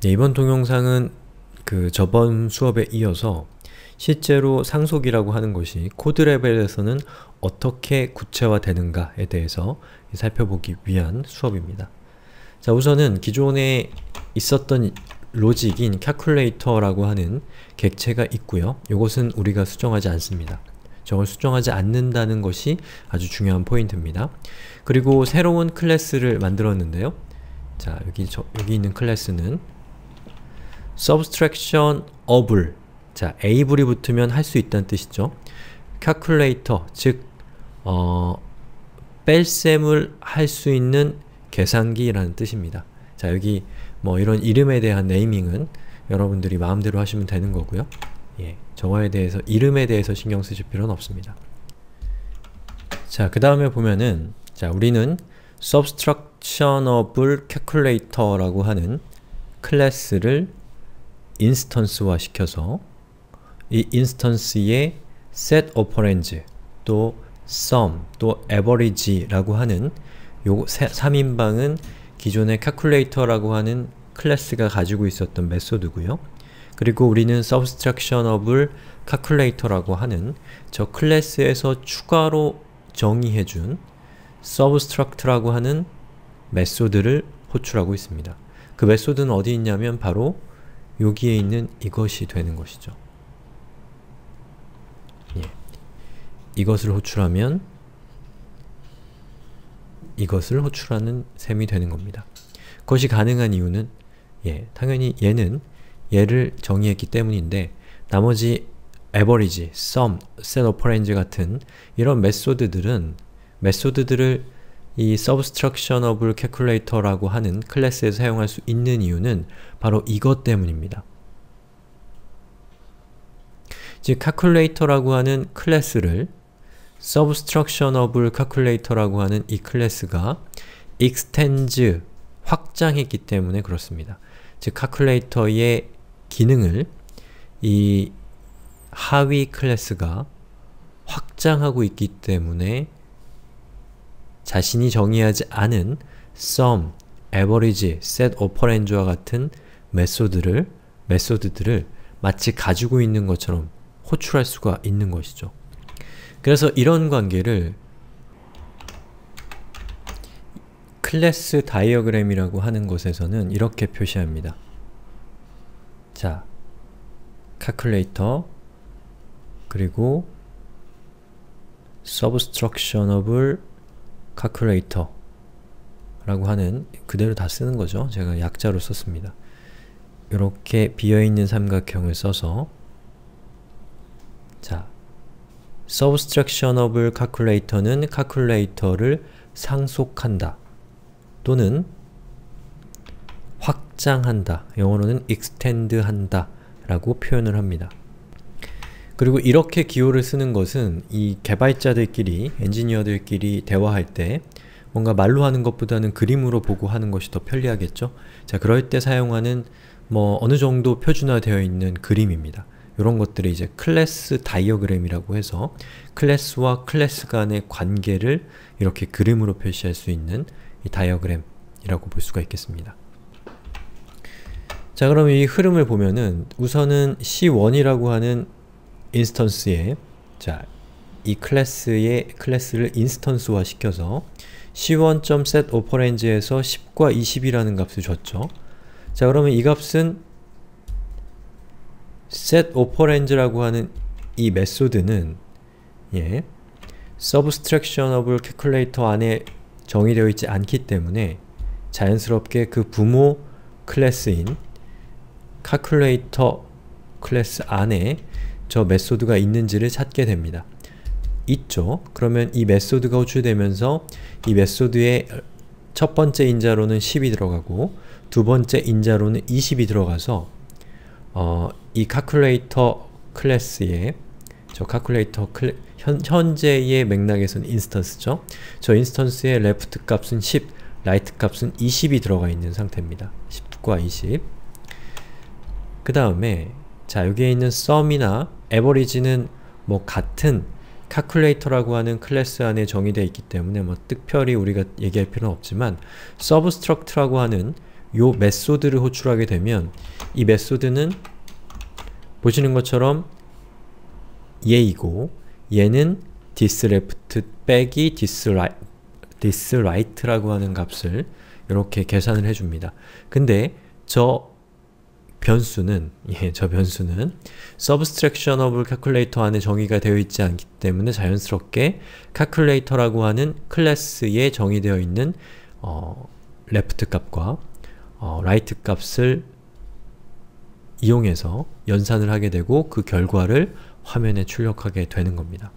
네, 이번 동영상은 그 저번 수업에 이어서 실제로 상속이라고 하는 것이 코드 레벨에서는 어떻게 구체화되는가에 대해서 살펴보기 위한 수업입니다. 자 우선은 기존에 있었던 로직인 calculator라고 하는 객체가 있고요. 이것은 우리가 수정하지 않습니다. 저걸 수정하지 않는다는 것이 아주 중요한 포인트입니다. 그리고 새로운 클래스를 만들었는데요. 자 여기 저, 여기 있는 클래스는 subtraction of을 자, able이 붙으면 할 수 있다는 뜻이죠. calculator, 즉 어, 뺄셈을 할 수 있는 계산기라는 뜻입니다. 자, 여기 뭐 이런 이름에 대한 네이밍은 여러분들이 마음대로 하시면 되는 거고요. 예, 저거에 대해서, 이름에 대해서 신경 쓰실 필요는 없습니다. 자, 그 다음에 보면은 자, 우리는 s u b t r u c t i o n a b l e calculator라고 하는 클래스를 인스턴스화 시켜서 이 인스턴스의 set operands 또 sum 또 average라고 하는 요 3인방은 기존의 calculator라고 하는 클래스가 가지고 있었던 메소드고요. 그리고 우리는 subtraction of을 calculator라고 하는 저 클래스에서 추가로 정의해준 subtract라고 하는 메소드를 호출하고 있습니다. 그 메소드는 어디 있냐면 바로 여기에 있는 이것이 되는 것이죠. 예. 이것을 호출하면 이것을 호출하는 셈이 되는 겁니다. 그것이 가능한 이유는 예, 당연히 얘는 얘를 정의했기 때문인데 나머지 average, sum, set operand 같은 이런 메소드들은 메소드들을 이 s u b t r u c t i o n of Calculator라고 하는 클래스에서 사용할 수 있는 이유는 바로 이것 때문입니다. 즉, Calculator라고 하는 클래스를 Subtraction of Calculator라고 하는 이 클래스가 e x t e n d 확장했기 때문에 그렇습니다. 즉, Calculator의 기능을 이 하위 클래스가 확장하고 있기 때문에 자신이 정의하지 않은 sum, average, set operand와 같은 메소드를 메소드들을 마치 가지고 있는 것처럼 호출할 수가 있는 것이죠. 그래서 이런 관계를 클래스 다이어그램이라고 하는 것에서는 이렇게 표시합니다. 자, c a l c u 그리고 substruction of calculator라고 하는 그대로 다 쓰는 거죠. 제가 약자로 썼습니다. 이렇게 비어있는 삼각형을 써서 자, s u b t r u c t i o n of calculator는 calculator를 상속한다 또는 확장한다 영어로는 extend한다 라고 표현을 합니다. 그리고 이렇게 기호를 쓰는 것은 이 개발자들끼리, 엔지니어들끼리 대화할 때 뭔가 말로 하는 것보다는 그림으로 보고 하는 것이 더 편리하겠죠? 자, 그럴 때 사용하는 뭐 어느 정도 표준화되어 있는 그림입니다. 이런 것들을 이제 클래스 다이어그램이라고 해서 클래스와 클래스 간의 관계를 이렇게 그림으로 표시할 수 있는 이 다이어그램이라고 볼 수가 있겠습니다. 자 그럼 이 흐름을 보면은 우선은 C1이라고 하는 인스턴스에 자, 이 클래스의 클래스를 인스턴스화 시켜서 c1.set operands에서 10과 20이라는 값을 줬죠. 자, 그러면 이 값은 set operands라고 하는 이 메소드는 예. subtraction of calculator 안에 정의되어 있지 않기 때문에 자연스럽게 그 부모 클래스인 calculator 클래스 안에 저 메소드가 있는지를 찾게 됩니다. 있죠? 그러면 이 메소드가 호출되면서 이 메소드의 첫 번째 인자로는 10이 들어가고 두 번째 인자로는 20이 들어가서 어, 이 calculator 클래스에 저 calculator 클래, 현, 현재의 맥락에서는 인스턴스죠. 저 인스턴스의 left 값은 10, right 값은 20이 들어가 있는 상태입니다. 10과 20. 그 다음에 자 여기에 있는 sum이나 에버리지는 뭐 같은 c c a l u l a t o r 라고 하는 클래스 안에 정의되어 있기 때문에 뭐 특별히 우리가 얘기할 필요는 없지만 서브스트럭트라고 하는 요 메소드를 호출하게 되면 이 메소드는 보시는 것처럼 얘이고 얘는 디스레프트 빼기 디스라이, 디스라이트라고 하는 값을 이렇게 계산을 해줍니다. 근데 저 변수는 예, 저 변수는 subtraction of calculator 안에 정의가 되어 있지 않기 때문에 자연스럽게 calculator라고 하는 클래스에 정의되어 있는 어, left 값과 어, right 값을 이용해서 연산을 하게 되고 그 결과를 화면에 출력하게 되는 겁니다.